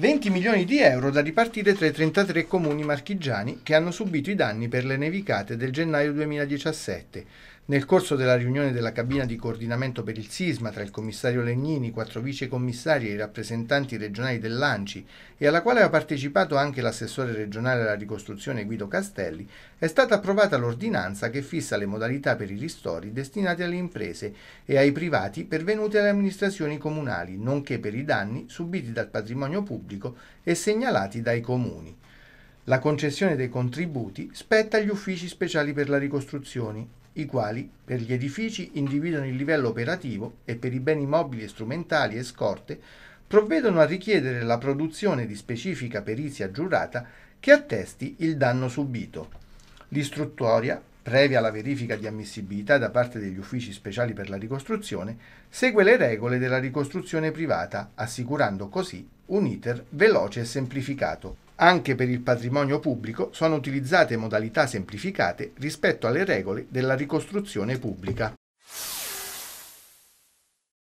20 milioni di euro da ripartire tra i 33 comuni marchigiani che hanno subito i danni per le nevicate del gennaio 2017, nel corso della riunione della cabina di coordinamento per il sisma tra il commissario Legnini, quattro vicecommissari e i rappresentanti regionali dell'ANCI e alla quale ha partecipato anche l'assessore regionale alla ricostruzione Guido Castelli, è stata approvata l'ordinanza che fissa le modalità per i ristori destinati alle imprese e ai privati pervenuti alle amministrazioni comunali, nonché per i danni subiti dal patrimonio pubblico e segnalati dai comuni. La concessione dei contributi spetta agli uffici speciali per la ricostruzione, i quali per gli edifici individuano il livello operativo e per i beni mobili e strumentali e scorte provvedono a richiedere la produzione di specifica perizia giurata che attesti il danno subito. L'istruttoria, previa la verifica di ammissibilità da parte degli uffici speciali per la ricostruzione, segue le regole della ricostruzione privata, assicurando così un iter veloce e semplificato. Anche per il patrimonio pubblico sono utilizzate modalità semplificate rispetto alle regole della ricostruzione pubblica.